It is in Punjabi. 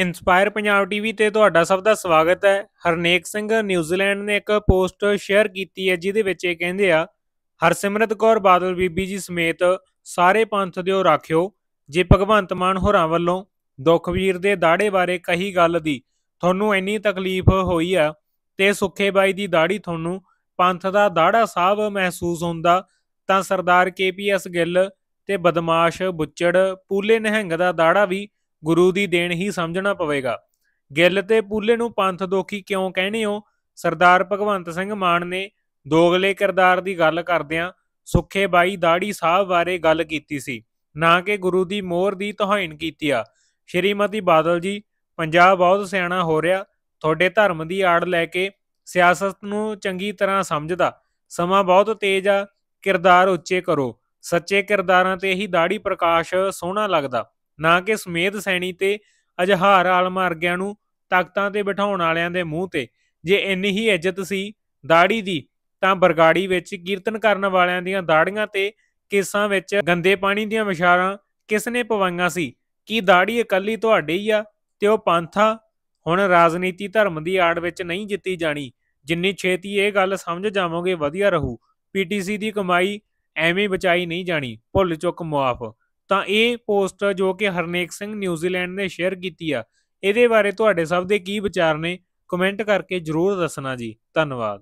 ਇਨਸਪਾਇਰ ਪੰਜਾਬ ਟੀਵੀ ਤੇ ਤੁਹਾਡਾ ਸਭ ਦਾ ਸਵਾਗਤ ਹੈ ਹਰਨੇਕ ਸਿੰਘ ਨਿਊਜ਼ੀਲੈਂਡ ਨੇ ਇੱਕ ਪੋਸਟ ਸ਼ੇਅਰ ਕੀਤੀ ਹੈ ਜਿਹਦੇ ਵਿੱਚ ਇਹ ਕਹਿੰਦੇ ਆ ਹਰਸਿਮਰਤ ਕੌਰ ਬਾਦਲ ਬੀਬੀ ਜੀ ਸਮੇਤ ਸਾਰੇ ਪੰਥ ਦਿਓ ਰਾਖਿਓ ਜੇ ਭਗਵੰਤ ਮਾਨ ਹੋਰਾਂ ਵੱਲੋਂ ਦੁਖਵੀਰ ਦੇ ਦਾੜੇ ਬਾਰੇ ਕਹੀ ਗੱਲ ਦੀ ਤੁਹਾਨੂੰ ਇੰਨੀ ਤਕਲੀਫ ਹੋਈ ਆ ਤੇ ਸੁੱਖੇ ਬਾਈ ਦੀ ਦਾੜੀ ਤੁਹਾਨੂੰ ਪੰਥ ਦਾ ਦਾੜਾ ਸਾਹਿਬ ਮਹਿਸੂਸ ਹੁੰਦਾ ਤਾਂ ਸਰਦਾਰ ਕੇਪੀਐਸ ਗਿੱਲ ਤੇ ਬਦਮਾਸ਼ ਬੁੱਚੜ ਪੂਲੇ ਨਹਿੰਗ ਦਾ ਦਾੜਾ ਵੀ ਗੁਰੂ ਦੀ ਦੇਣ ਹੀ ਸਮਝਣਾ ਪਵੇਗਾ ਗਿੱਲ ਤੇ ਪੂਲੇ ਨੂੰ ਪੰਥ ਦੋਖੀ ਕਿਉਂ ਕਹਿੰਦੇ ਹੋ ਸਰਦਾਰ ਭਗਵੰਤ ਸਿੰਘ ਮਾਨ ਨੇ ਦੋਗਲੇ ਕਿਰਦਾਰ ਦੀ ਗੱਲ ਕਰਦਿਆਂ ਸੁੱਖੇ ਬਾਈ ਦਾੜੀ ਸਾਹਿਬ ਬਾਰੇ ਗੱਲ ਕੀਤੀ ਸੀ ਨਾ ਕਿ ਗੁਰੂ ਦੀ ਮੋਹਰ ਦੀ ਤੋਹਾਈਨ ਕੀਤੀ ਆ ਸ਼੍ਰੀਮਤੀ ਬਾਦਲ ਜੀ ਪੰਜਾਬ ਬਹੁਤ ਸਿਆਣਾ ਹੋ ਰਿਹਾ ਤੁਹਾਡੇ ਧਰਮ ਦੀ ਆੜ ਲੈ ਕੇ ਸਿਆਸਤ ਨੂੰ ਚੰਗੀ ਤਰ੍ਹਾਂ ਸਮਝਦਾ ਸਮਾਂ ਬਹੁਤ ਤੇਜ਼ ਆ ਕਿਰਦਾਰ ਉੱਚੇ ਕਰੋ ਸੱਚੇ ਕਿਰਦਾਰਾਂ ਤੇ ਹੀ ਦਾੜੀ ਪ੍ਰਕਾਸ਼ ਸੋਹਣਾ ਲੱਗਦਾ ਨਾ ਕਿ ਸਮੇਧ ਸੈਣੀ ਤੇ ਅਜਹਾਰ ਆਲਮ ਨੂੰ ਤਖਤਾਂ ਤੇ ਬਿਠਾਉਣ ਵਾਲਿਆਂ ਦੇ ਮੂੰਹ ਤੇ ਜੇ ਇੰਨੀ ਹੀ ਇੱਜ਼ਤ ਸੀ ਦਾੜੀ ਦੀ ਤਾਂ ਬਰਗਾੜੀ ਵਿੱਚ ਕੀਰਤਨ ਕਰਨ ਵਾਲਿਆਂ ਦੀਆਂ ਦਾੜੀਆਂ ਤੇ ਕੇਸਾਂ ਵਿੱਚ ਗੰਦੇ ਪਾਣੀ ਦੀਆਂ ਮਿਸ਼ਾਰਾਂ ਕਿਸ ਨੇ ਪਵਾਈਆਂ ਸੀ ਕੀ ਦਾੜੀ ਇਕੱਲੀ ਤੁਹਾਡੀ ਹੀ ਆ ਤੇ ਉਹ ਪੰਥਾ ਹੁਣ ਰਾਜਨੀਤੀ ਧਰਮ ਦੀ ਆੜ ਵਿੱਚ ਨਹੀਂ ਜਿੱਤੀ ਜਾਣੀ ਜਿੰਨੀ ਛੇਤੀ ਇਹ ਗੱਲ ਸਮਝ ਜਾਵੋਗੇ ਵਧੀਆ ਰਹੂ ਪੀਟੀਸੀ ਦੀ ਕਮਾਈ ਐਵੇਂ ਬਚਾਈ ਨਹੀਂ ਜਾਣੀ ਭੁੱਲ ਚੁੱਕ ਮੁਆਫ ਤਾਂ ਇਹ ਪੋਸਟ ਜੋ ਕਿ ਹਰਨੇਕ ਸਿੰਘ ਨਿਊਜ਼ੀਲੈਂਡ ਨੇ ਸ਼ੇਅਰ ਕੀਤੀ ਆ ਇਹਦੇ ਬਾਰੇ ਤੁਹਾਡੇ ਸਭ ਦੇ ਕੀ ਵਿਚਾਰ ਨੇ ਕਮੈਂਟ ਕਰਕੇ ਜਰੂਰ ਦੱਸਣਾ ਜੀ ਧੰਨਵਾਦ